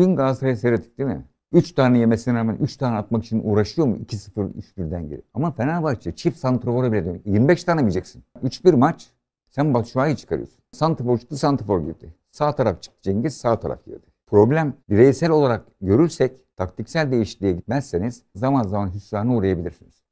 Dün Galatasaray'a seyrettik değil mi? Üç tane yemesine rağmen üç tane atmak için uğraşıyor mu? 2-0, 3-1'den geri. Ama Fenerbahçe çift santrafora bile dönüyor. 25 tane yiyeceksin. 3-1 maç. Sen Batshuayi çıkarıyorsun. Santrafor çıktı, santrafor girdi. Sağ taraf çıktı Cengiz, sağ taraf girdi. Problem bireysel olarak görürsek, taktiksel değişikliğe gitmezseniz zaman zaman hüsrana uğrayabilirsiniz.